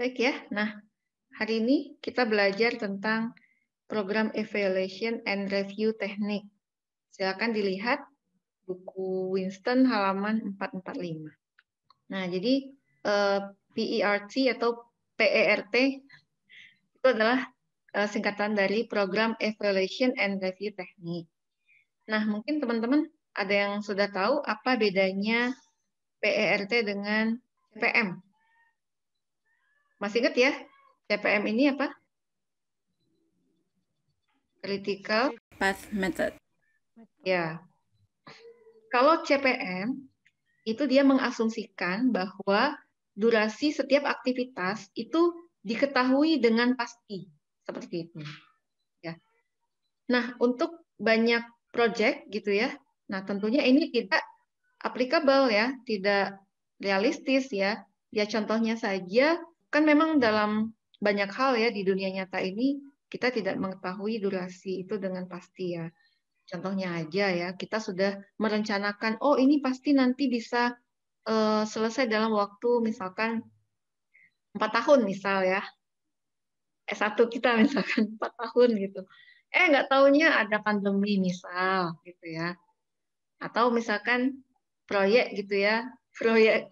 Baik ya. Nah, hari ini kita belajar tentang program evaluation and review teknik. Silakan dilihat buku Winston halaman 445. Nah, jadi eh, PERT atau PERT itu adalah eh, singkatan dari program evaluation and review teknik. Nah, mungkin teman-teman ada yang sudah tahu apa bedanya PERT dengan CPM masih ingat ya, CPM ini apa? Critical Path Method. Ya. Kalau CPM, itu dia mengasumsikan bahwa durasi setiap aktivitas itu diketahui dengan pasti. Seperti itu. Ya. Nah, untuk banyak project gitu ya, nah tentunya ini tidak applicable ya, tidak realistis ya. Ya contohnya saja kan memang hmm. dalam banyak hal ya di dunia nyata ini kita tidak mengetahui durasi itu dengan pasti ya. Contohnya aja ya, kita sudah merencanakan, oh ini pasti nanti bisa uh, selesai dalam waktu misalkan empat tahun misal ya. S1 kita misalkan empat tahun gitu. Eh nggak taunya ada pandemi misal gitu ya. Atau misalkan proyek gitu ya, proyek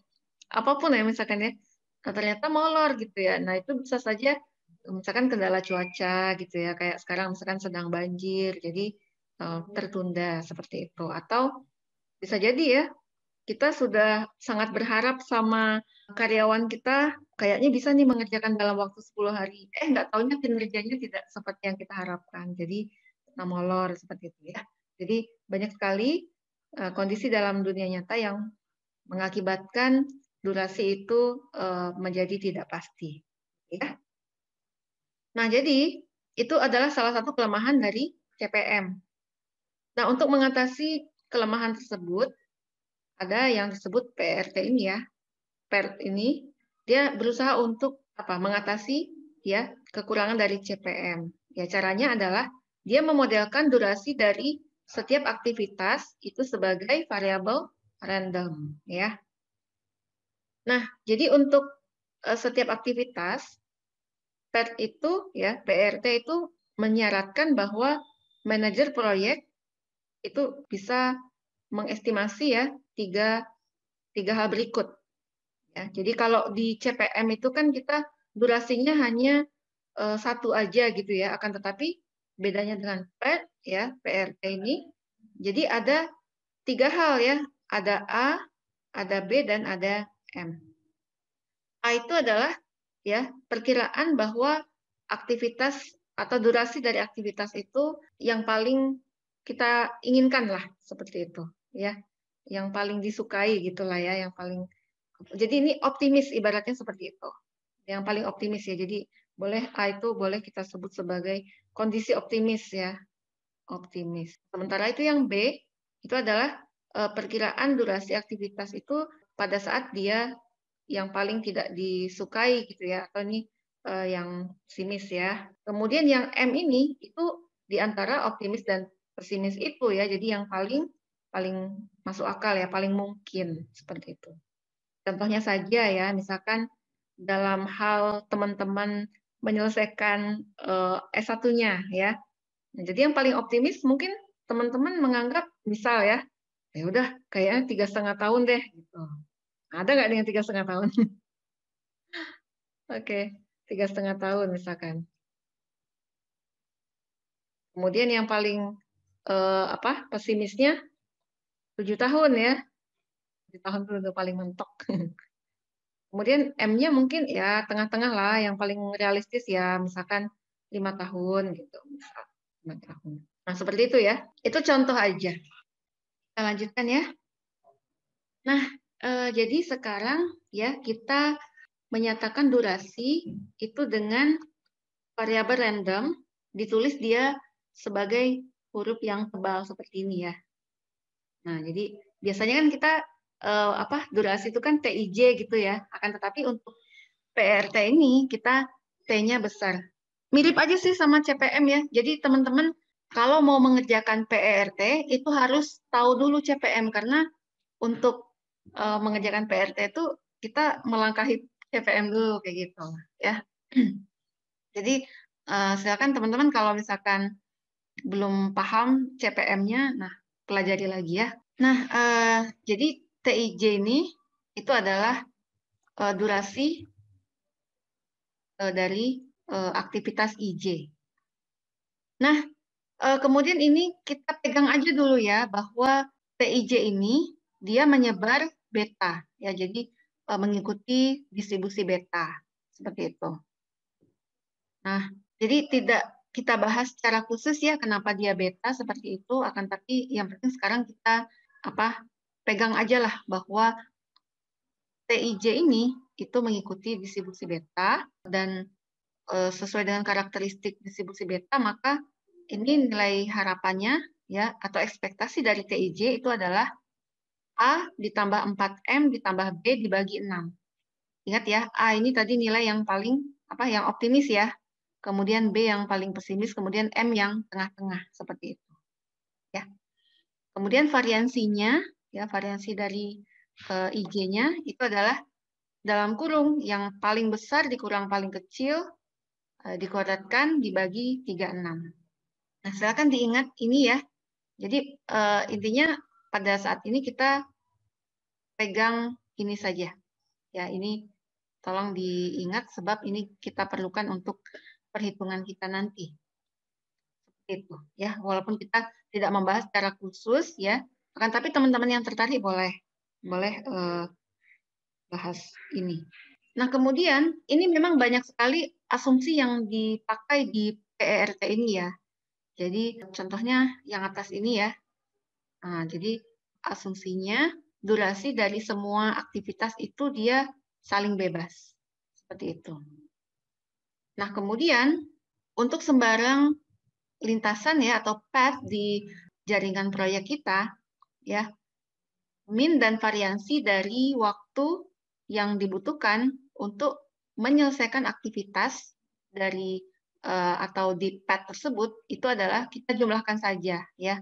apapun ya misalkan ya Nah, ternyata molor gitu ya. Nah itu bisa saja misalkan kendala cuaca gitu ya kayak sekarang misalkan sedang banjir jadi iya. tertunda seperti itu atau bisa jadi ya kita sudah sangat berharap sama karyawan kita kayaknya bisa nih mengerjakan dalam waktu 10 hari eh nggak taunya kinerjanya tidak seperti yang kita harapkan jadi nah, molor seperti itu ya jadi banyak sekali kondisi dalam dunia nyata yang mengakibatkan durasi itu eh, menjadi tidak pasti. Ya. Nah, jadi itu adalah salah satu kelemahan dari CPM. Nah, untuk mengatasi kelemahan tersebut, ada yang disebut PRT ini ya. PERT ini dia berusaha untuk apa? mengatasi ya kekurangan dari CPM. Ya, caranya adalah dia memodelkan durasi dari setiap aktivitas itu sebagai variabel random ya. Nah, jadi untuk eh, setiap aktivitas PERT itu ya PRT e itu menyaratkan bahwa manajer proyek itu bisa mengestimasi ya tiga tiga hal berikut. Ya, jadi kalau di CPM itu kan kita durasinya hanya uh, satu aja gitu ya, akan tetapi bedanya dengan PERT ya PRT e ini, jadi ada tiga hal ya, ada A, ada B dan ada M. A itu adalah ya perkiraan bahwa aktivitas atau durasi dari aktivitas itu yang paling kita inginkan lah seperti itu ya yang paling disukai gitulah ya yang paling jadi ini optimis ibaratnya seperti itu yang paling optimis ya jadi boleh A itu boleh kita sebut sebagai kondisi optimis ya optimis sementara itu yang B itu adalah eh, perkiraan durasi aktivitas itu pada saat dia yang paling tidak disukai gitu ya atau ini uh, yang sinis ya. Kemudian yang M ini itu di antara optimis dan pesimis itu ya. Jadi yang paling paling masuk akal ya, paling mungkin seperti itu. Contohnya saja ya, misalkan dalam hal teman-teman menyelesaikan uh, eh, S1-nya ya. Nah, jadi yang paling optimis mungkin teman-teman menganggap misal ya, ya udah kayaknya tiga setengah tahun deh gitu ada nggak dengan tiga setengah tahun? Oke, tiga setengah tahun misalkan. Kemudian yang paling eh, apa pesimisnya tujuh tahun ya, tujuh tahun itu paling mentok. Kemudian M-nya mungkin ya tengah-tengah lah, yang paling realistis ya misalkan lima tahun gitu, lima tahun. Nah seperti itu ya. Itu contoh aja. Kita lanjutkan ya. Nah Uh, jadi sekarang ya kita menyatakan durasi itu dengan variabel random ditulis dia sebagai huruf yang tebal seperti ini ya. Nah, jadi biasanya kan kita uh, apa durasi itu kan TIJ gitu ya. Akan tetapi untuk PRT ini kita T-nya besar. Mirip aja sih sama CPM ya. Jadi teman-teman kalau mau mengerjakan PRT e itu harus tahu dulu CPM karena untuk uh, mengerjakan PRT itu kita melangkahi CPM dulu kayak gitu ya. Jadi uh, silakan teman-teman kalau misalkan belum paham CPM-nya, nah pelajari lagi ya. Nah uh, jadi TIJ ini itu adalah uh, durasi uh, dari uh, aktivitas IJ. Nah uh, kemudian ini kita pegang aja dulu ya bahwa TIJ ini dia menyebar beta ya jadi e, mengikuti distribusi beta seperti itu. Nah, jadi tidak kita bahas secara khusus ya kenapa dia beta seperti itu akan tapi yang penting sekarang kita apa pegang aja lah bahwa TIJ ini itu mengikuti distribusi beta dan e, sesuai dengan karakteristik distribusi beta maka ini nilai harapannya ya atau ekspektasi dari TIJ itu adalah A ditambah 4M ditambah B dibagi 6. Ingat ya, A ini tadi nilai yang paling apa yang optimis ya. Kemudian B yang paling pesimis, kemudian M yang tengah-tengah seperti itu. Ya. Kemudian variansinya ya variansi dari uh, eh, IG-nya itu adalah dalam kurung yang paling besar dikurang paling kecil uh, dikuadratkan dibagi 36. Nah, silakan diingat ini ya. Jadi uh, intinya pada saat ini kita pegang ini saja. Ya, ini tolong diingat sebab ini kita perlukan untuk perhitungan kita nanti. Seperti itu, ya. Walaupun kita tidak membahas secara khusus, ya. Akan tapi teman-teman yang tertarik boleh boleh eh, bahas ini. Nah, kemudian ini memang banyak sekali asumsi yang dipakai di PERT ini ya. Jadi contohnya yang atas ini ya. Nah, jadi asumsinya durasi dari semua aktivitas itu dia saling bebas. Seperti itu. Nah, kemudian untuk sembarang lintasan ya atau path di jaringan proyek kita ya min dan variansi dari waktu yang dibutuhkan untuk menyelesaikan aktivitas dari eh, atau di path tersebut itu adalah kita jumlahkan saja ya.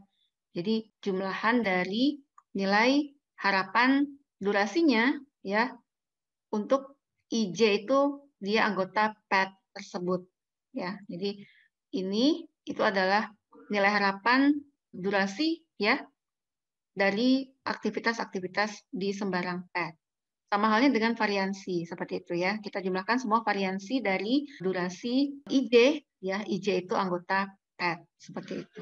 Jadi jumlahan dari nilai harapan durasinya ya untuk IJ itu dia anggota PET tersebut ya. Jadi ini itu adalah nilai harapan durasi ya dari aktivitas-aktivitas di sembarang PET. Sama halnya dengan variansi seperti itu ya. Kita jumlahkan semua variansi dari durasi IJ ya. IJ itu anggota PET seperti itu.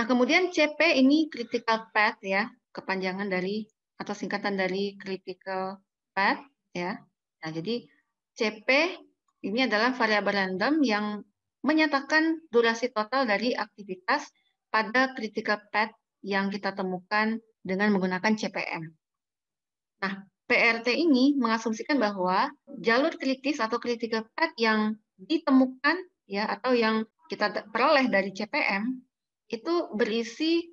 Nah, kemudian CP ini critical path ya, kepanjangan dari atau singkatan dari critical path ya. Nah, jadi CP ini adalah variabel random yang menyatakan durasi total dari aktivitas pada critical path yang kita temukan dengan menggunakan CPM. Nah, PRT ini mengasumsikan bahwa jalur kritis atau critical path yang ditemukan ya atau yang kita peroleh dari CPM itu berisi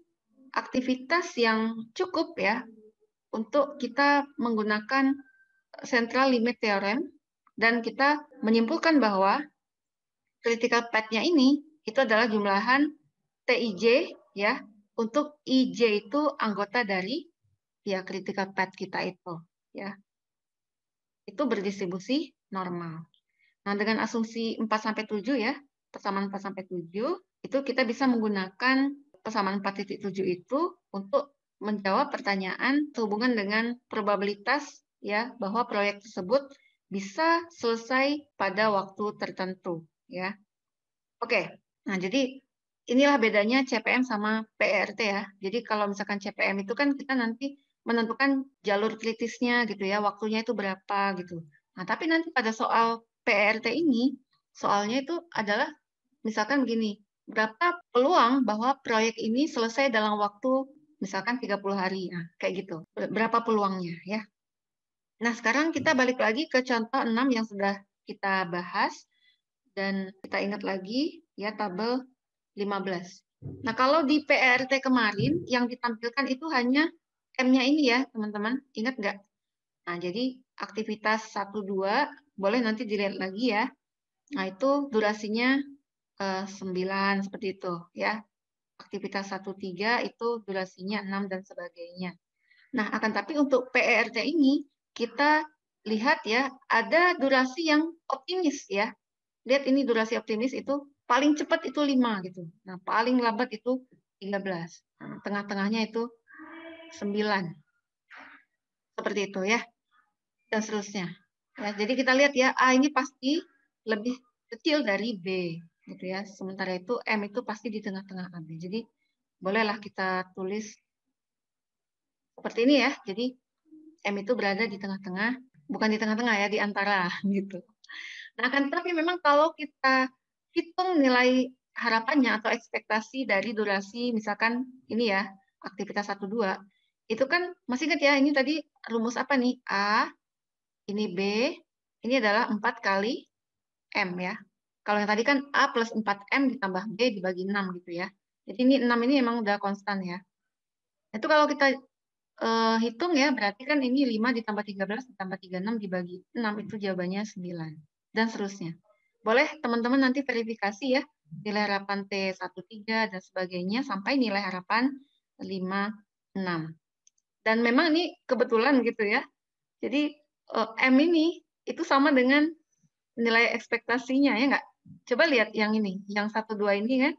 aktivitas yang cukup ya untuk kita menggunakan central limit theorem dan kita menyimpulkan bahwa critical path-nya ini itu adalah jumlahan Tij ya untuk Ij itu anggota dari ya critical path kita itu ya. Itu berdistribusi normal. Nah, dengan asumsi 4 sampai 7 ya, persamaan 4 sampai 7 itu kita bisa menggunakan persamaan 4.7 itu untuk menjawab pertanyaan sehubungan dengan probabilitas ya bahwa proyek tersebut bisa selesai pada waktu tertentu ya. Oke. Nah, jadi inilah bedanya CPM sama PRT e ya. Jadi kalau misalkan CPM itu kan kita nanti menentukan jalur kritisnya gitu ya, waktunya itu berapa gitu. Nah, tapi nanti pada soal PRT e ini soalnya itu adalah misalkan begini, berapa peluang bahwa proyek ini selesai dalam waktu misalkan 30 hari. Nah, kayak gitu. Berapa peluangnya ya. Nah, sekarang kita hmm. balik lagi ke contoh 6 yang sudah kita bahas dan kita ingat lagi ya tabel 15. Nah, kalau di PRT kemarin yang ditampilkan itu hanya M-nya ini ya, teman-teman. Ingat nggak? Nah, jadi aktivitas 1, 2, boleh nanti dilihat lagi ya. Nah, itu durasinya 9 seperti itu ya. Aktivitas 1 3 itu durasinya 6 dan sebagainya. Nah, akan tapi untuk PERT ini kita lihat ya ada durasi yang optimis ya. Lihat ini durasi optimis itu paling cepat itu 5 gitu. Nah, paling lambat itu 13. Nah, tengah-tengahnya itu 9. Seperti itu ya. Dan seterusnya. Ya, jadi kita lihat ya A ini pasti lebih kecil dari B gitu ya. Sementara itu M itu pasti di tengah-tengah AB. Jadi bolehlah kita tulis seperti ini ya. Jadi M itu berada di tengah-tengah, bukan di tengah-tengah ya, di antara gitu. Nah, akan tetapi memang kalau kita hitung nilai harapannya atau ekspektasi dari durasi misalkan ini ya, aktivitas 1 2 itu kan masih ingat ya ini tadi rumus apa nih A ini B ini adalah 4 kali M ya kalau yang tadi kan A plus 4M ditambah B dibagi 6 gitu ya. Jadi ini 6 ini emang udah konstan ya. Itu kalau kita uh, hitung ya, berarti kan ini 5 ditambah 13 ditambah 36 dibagi 6 itu jawabannya 9. Dan seterusnya. Boleh teman-teman nanti verifikasi ya, nilai harapan T13 dan sebagainya sampai nilai harapan 5, 6. Dan memang ini kebetulan gitu ya. Jadi uh, M ini itu sama dengan nilai ekspektasinya ya enggak? Coba lihat yang ini, yang satu dua ini kan.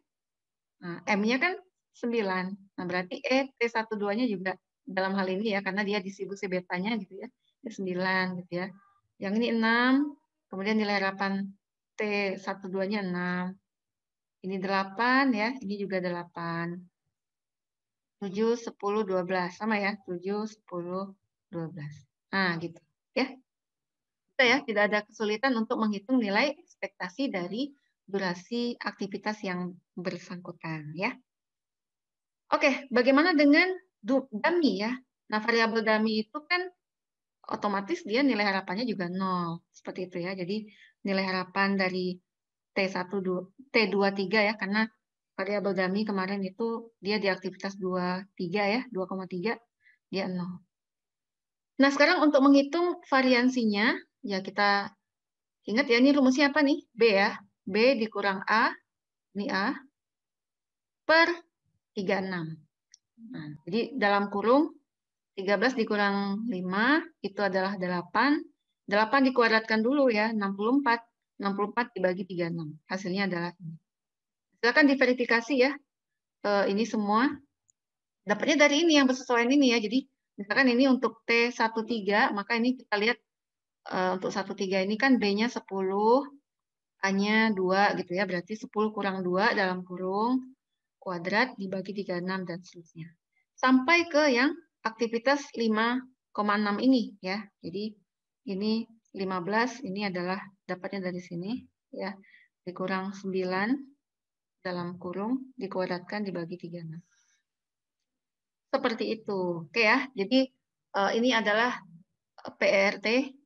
Nah, M-nya kan sembilan Nah, berarti E T12-nya juga dalam hal ini ya, karena dia disibuk sebetanya gitu ya. sembilan 9 gitu ya. Yang ini enam kemudian nilai harapan t satu duanya enam Ini delapan ya, ini juga delapan tujuh sepuluh dua belas Sama ya, tujuh sepuluh dua belas Nah, gitu. Ya. Kita ya, tidak ada kesulitan untuk menghitung nilai ekspektasi dari durasi aktivitas yang bersangkutan ya. Oke, bagaimana dengan dummy ya? Nah, variabel dummy itu kan otomatis dia nilai harapannya juga nol seperti itu ya. Jadi nilai harapan dari T1 T23 ya karena variabel dummy kemarin itu dia di aktivitas 23 ya, 2,3 dia nol. Nah, sekarang untuk menghitung variansinya ya kita Ingat ya, ini rumusnya apa nih? B ya. B dikurang A, ini A, per 36. Nah, jadi dalam kurung 13 dikurang 5, itu adalah 8. 8 dikuadratkan dulu ya, 64. 64 dibagi 36. Hasilnya adalah ini. Silakan diverifikasi ya, e, ini semua. Dapatnya dari ini yang bersesuaian ini ya. Jadi misalkan ini untuk T13, maka ini kita lihat uh, untuk 1, 3 ini kan B-nya 10, A-nya 2 gitu ya. Berarti 10 kurang 2 dalam kurung kuadrat dibagi 36 dan seterusnya. Sampai ke yang aktivitas 5,6 ini ya. Jadi ini 15, ini adalah dapatnya dari sini ya. Dikurang 9 dalam kurung dikuadratkan dibagi 36. Seperti itu. Oke ya. Jadi eh, ini adalah PRT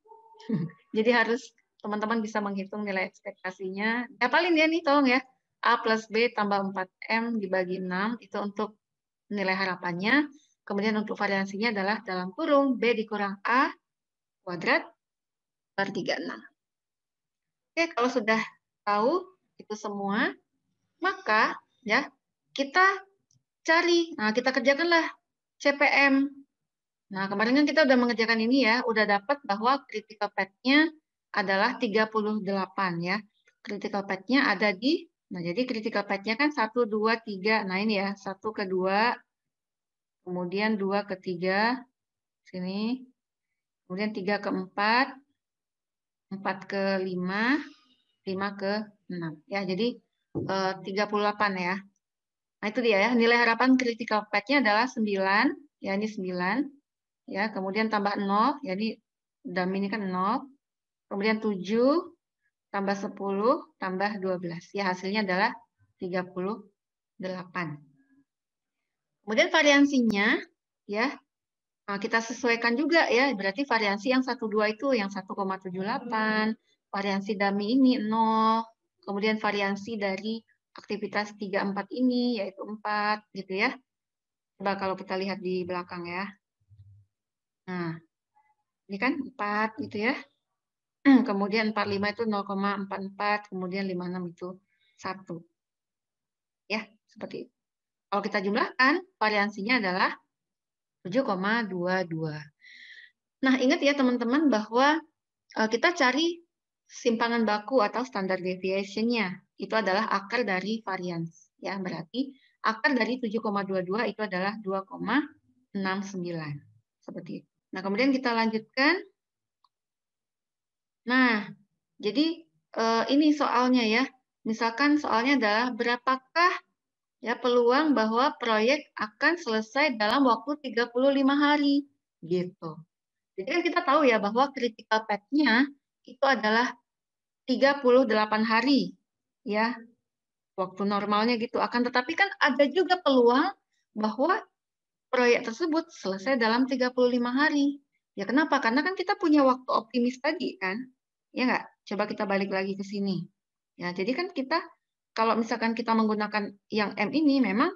Jadi harus teman-teman bisa menghitung nilai ekspektasinya. Apalin ya, ya nih tolong ya. A plus B tambah 4M dibagi 6 itu untuk nilai harapannya. Kemudian untuk variansinya adalah dalam kurung B dikurang A kuadrat per 36. Oke, kalau sudah tahu itu semua, maka ya kita cari, nah kita kerjakanlah CPM Nah, kemarin kan kita udah mengerjakan ini ya, udah dapat bahwa critical path-nya adalah 38 ya. Critical path-nya ada di, nah jadi critical path-nya kan 1, 2, 3, nah ini ya, 1 ke 2, kemudian 2 ke 3, sini, kemudian 3 ke 4, 4 ke 5, 5 ke 6. Ya, jadi eh, 38 ya. Nah itu dia ya, nilai harapan critical path-nya adalah 9, ya ini 9 ya kemudian tambah 0 jadi dam ini kan 0 kemudian 7 tambah 10 tambah 12 ya hasilnya adalah 38 kemudian variansinya ya eh, kita sesuaikan juga ya berarti variansi yang 12 itu yang 1,78 variansi dami ini 0 kemudian variansi dari aktivitas 34 ini yaitu 4 gitu ya coba kalau kita lihat di belakang ya Nah, ini kan 4 gitu ya. Kemudian 45 itu 0,44, kemudian 56 itu 1. Ya, seperti itu. Kalau kita jumlahkan, variansinya adalah 7,22. Nah, ingat ya teman-teman bahwa eh, kita cari simpangan baku atau standar deviation-nya. Itu adalah akar dari varians Ya, berarti akar dari 7,22 itu adalah 2,69. Seperti itu. Nah, kemudian kita lanjutkan. Nah, jadi eh, ini soalnya ya. Misalkan soalnya adalah berapakah ya peluang bahwa proyek akan selesai dalam waktu 35 hari gitu. Jadi kan kita tahu ya bahwa critical path-nya itu adalah 38 hari ya. Waktu normalnya gitu akan tetapi kan ada juga peluang bahwa proyek tersebut selesai dalam 35 hari. Ya kenapa? Karena kan kita punya waktu optimis tadi kan. Ya enggak? Coba kita balik lagi ke sini. Ya, jadi kan kita kalau misalkan kita menggunakan yang M ini memang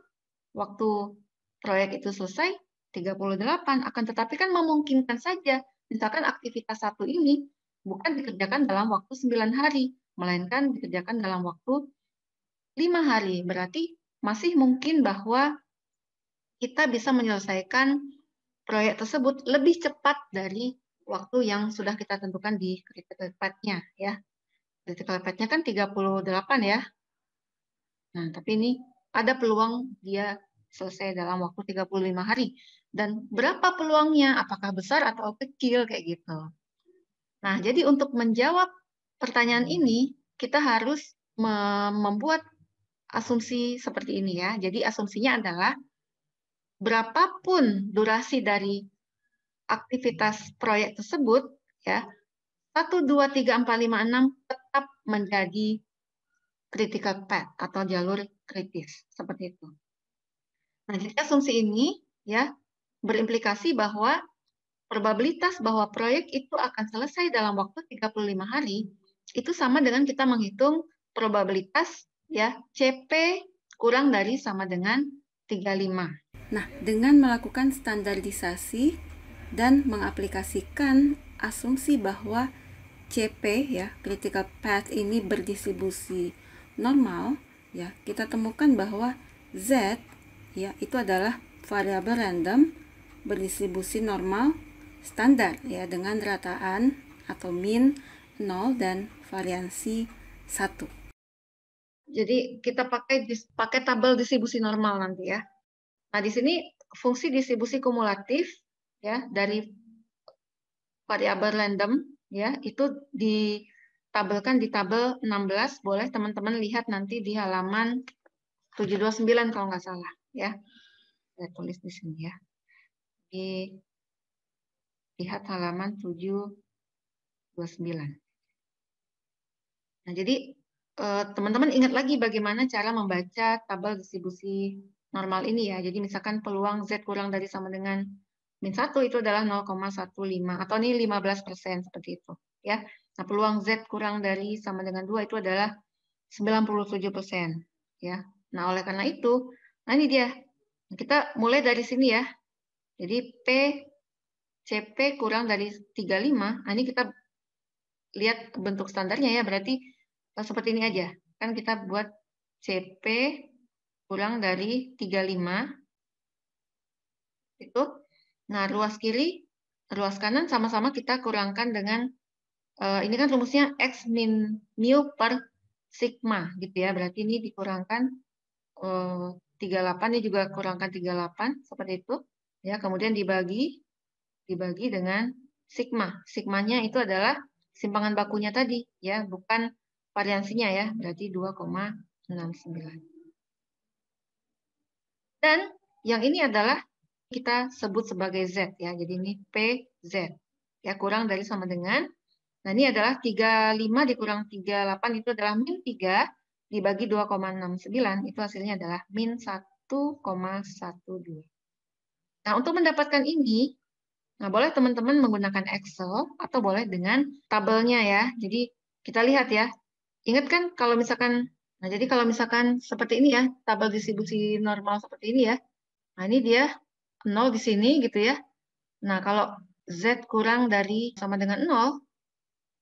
waktu proyek itu selesai 38 akan tetapi kan memungkinkan saja misalkan aktivitas satu ini bukan dikerjakan dalam waktu 9 hari melainkan dikerjakan dalam waktu 5 hari berarti masih mungkin bahwa kita bisa menyelesaikan proyek tersebut lebih cepat dari waktu yang sudah kita tentukan di critical path-nya ya. Critical path-nya kan 38 ya. Nah, tapi ini ada peluang dia selesai dalam waktu 35 hari dan berapa peluangnya? Apakah besar atau kecil kayak gitu. Nah, jadi untuk menjawab pertanyaan ini kita harus membuat asumsi seperti ini ya. Jadi asumsinya adalah berapapun durasi dari aktivitas proyek tersebut, ya 1, 2, 3, 4, 5, 6 tetap menjadi critical path atau jalur kritis seperti itu. Nah, jadi asumsi ini ya berimplikasi bahwa probabilitas bahwa proyek itu akan selesai dalam waktu 35 hari itu sama dengan kita menghitung probabilitas ya CP kurang dari sama dengan 35. Nah, dengan melakukan standarisasi dan mengaplikasikan asumsi bahwa CP ya, critical path ini berdistribusi normal ya, kita temukan bahwa Z ya itu adalah variabel random berdistribusi normal standar ya dengan rataan atau mean 0 dan variansi 1. Jadi kita pakai pakai tabel distribusi normal nanti ya. Nah, di sini fungsi distribusi kumulatif ya dari variabel random ya itu ditabelkan di tabel 16. Boleh teman-teman lihat nanti di halaman 729 kalau nggak salah ya. Saya tulis di sini ya. Di lihat halaman 729. Nah, jadi eh, teman-teman ingat lagi bagaimana cara membaca tabel distribusi normal ini ya. Jadi misalkan peluang Z kurang dari sama dengan min 1 itu adalah 0,15 atau ini 15 persen seperti itu ya. Nah peluang Z kurang dari sama dengan 2 itu adalah 97 persen ya. Nah oleh karena itu, nah ini dia. Kita mulai dari sini ya. Jadi P CP kurang dari 35, nah ini kita lihat bentuk standarnya ya, berarti seperti ini aja. Kan kita buat CP kurang dari 35. Itu. Nah, ruas kiri, ruas kanan sama-sama kita kurangkan dengan eh, ini kan rumusnya x min mu per sigma gitu ya. Berarti ini dikurangkan 38 eh, ini juga kurangkan 38 seperti itu ya. Kemudian dibagi dibagi dengan sigma. Sigmanya itu adalah simpangan bakunya tadi ya, bukan variansinya ya. Berarti 2,69. Dan yang ini adalah kita sebut sebagai Z ya. Jadi ini PZ. Ya kurang dari sama dengan. Nah, ini adalah 35 dikurang 38 itu adalah min 3 dibagi 2,69 itu hasilnya adalah min 1,12. Nah, untuk mendapatkan ini nah boleh teman-teman menggunakan Excel atau boleh dengan tabelnya ya. Jadi kita lihat ya. Ingat kan kalau misalkan Nah, jadi kalau misalkan seperti ini ya, tabel distribusi normal seperti ini ya. Nah, ini dia 0 di sini gitu ya. Nah, kalau Z kurang dari sama dengan 0,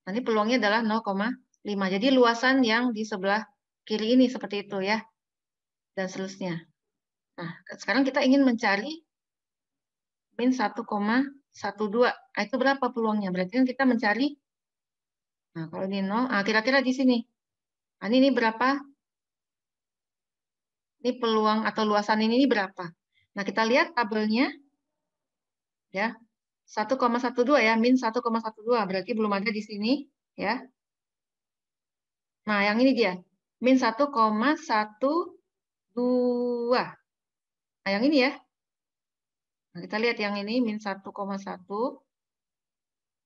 nah ini peluangnya adalah 0,5. Jadi luasan yang di sebelah kiri ini seperti itu ya. Dan seterusnya. Nah, sekarang kita ingin mencari min 1,12. Nah, itu berapa peluangnya? Berarti kan kita mencari, nah kalau ini 0, nah, kira-kira di sini Nah, ini berapa? Ini peluang atau luasan ini ini berapa? Nah, kita lihat tabelnya. Ya. 1,12 ya, min 1,12 berarti belum ada di sini, ya. Nah, yang ini dia. Min 1,12. Nah, yang ini ya. Nah, kita lihat yang ini min 1,1.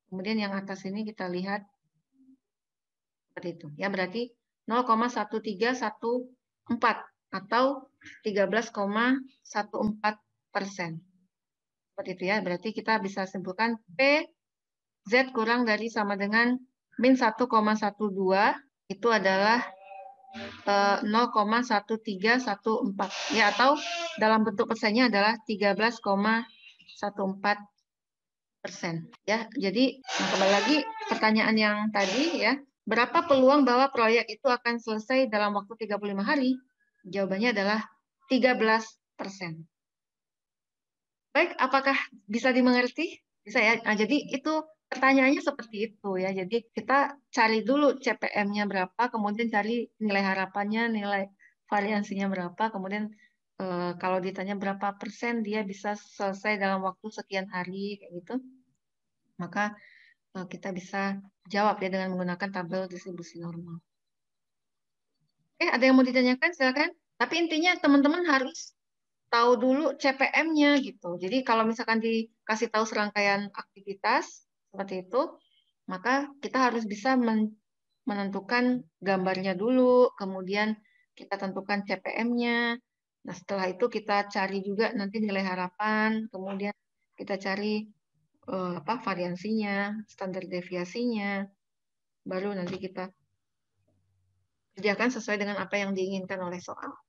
Kemudian yang atas ini kita lihat seperti itu. Ya, berarti 0,1314 atau 13,14 persen. Seperti itu ya, berarti kita bisa simpulkan P Z kurang dari sama dengan min 1,12 itu adalah 0,1314 eh, ya atau dalam bentuk persennya adalah 13,14 persen ya jadi nah, kembali lagi pertanyaan yang tadi ya Berapa peluang bahwa proyek itu akan selesai dalam waktu 35 hari? Jawabannya adalah 13 persen. Baik, apakah bisa dimengerti? Bisa ya. Nah, jadi itu pertanyaannya seperti itu ya. Jadi kita cari dulu CPM-nya berapa, kemudian cari nilai harapannya, nilai variansinya berapa, kemudian eh, kalau ditanya berapa persen dia bisa selesai dalam waktu sekian hari kayak gitu, maka Oh, kita bisa jawab ya dengan menggunakan tabel distribusi normal. Oke, ada yang mau ditanyakan? Silakan. Tapi intinya teman-teman harus tahu dulu CPM-nya gitu. Jadi kalau misalkan dikasih tahu serangkaian aktivitas seperti itu, maka kita harus bisa menentukan gambarnya dulu, kemudian kita tentukan CPM-nya. Nah, setelah itu kita cari juga nanti nilai harapan, kemudian kita cari uh, apa variansinya, standar deviasinya. Baru nanti kita kerjakan sesuai dengan apa yang diinginkan oleh soal.